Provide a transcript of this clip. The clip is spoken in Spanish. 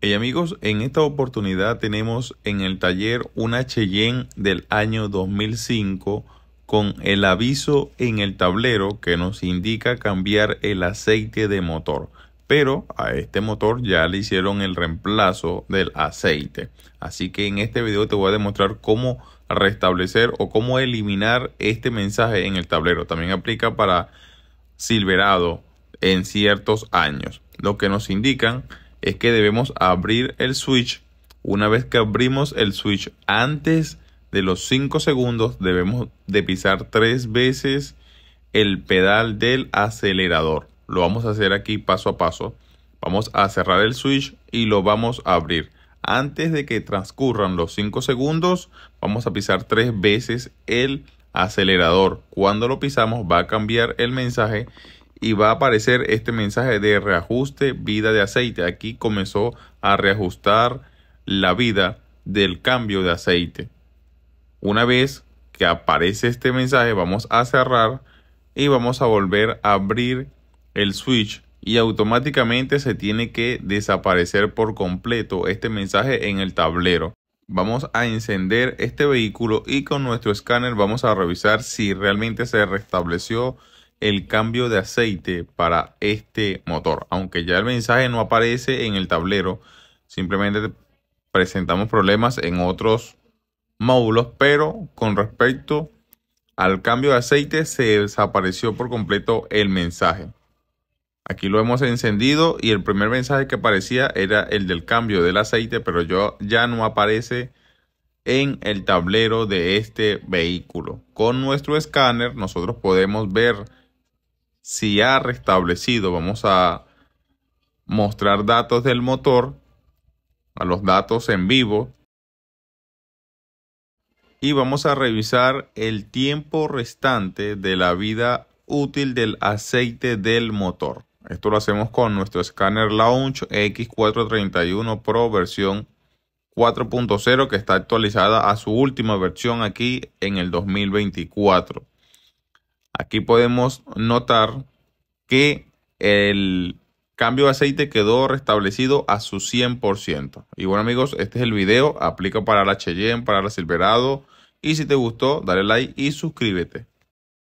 Y amigos, en esta oportunidad tenemos en el taller una Cheyenne del año 2005 con el aviso en el tablero que nos indica cambiar el aceite de motor. Pero a este motor ya le hicieron el reemplazo del aceite. Así que en este video te voy a demostrar cómo restablecer o cómo eliminar este mensaje en el tablero. También aplica para Silverado en ciertos años. Lo que nos indican es que debemos abrir el switch. Una vez que abrimos el switch antes de los 5 segundos debemos de pisar tres veces el pedal del acelerador. Lo vamos a hacer aquí paso a paso. Vamos a cerrar el switch y lo vamos a abrir. Antes de que transcurran los 5 segundos vamos a pisar tres veces el acelerador. Cuando lo pisamos va a cambiar el mensaje y va a aparecer este mensaje de reajuste vida de aceite. Aquí comenzó a reajustar la vida del cambio de aceite. Una vez que aparece este mensaje vamos a cerrar y vamos a volver a abrir el switch y automáticamente se tiene que desaparecer por completo este mensaje en el tablero. Vamos a encender este vehículo y con nuestro escáner vamos a revisar si realmente se restableció el cambio de aceite para este motor. Aunque ya el mensaje no aparece en el tablero, simplemente presentamos problemas en otros módulos, pero con respecto al cambio de aceite se desapareció por completo el mensaje. Aquí lo hemos encendido y el primer mensaje que aparecía era el del cambio del aceite, pero yo, ya no aparece en el tablero de este vehículo. Con nuestro escáner nosotros podemos ver si ha restablecido. Vamos a mostrar datos del motor, a los datos en vivo. Y vamos a revisar el tiempo restante de la vida útil del aceite del motor. Esto lo hacemos con nuestro escáner Launch X431 Pro versión 4.0 que está actualizada a su última versión aquí en el 2024. Aquí podemos notar que el cambio de aceite quedó restablecido a su 100%. Y bueno amigos, este es el video, aplica para la Cheyenne, para la Silverado. Y si te gustó, dale like y suscríbete.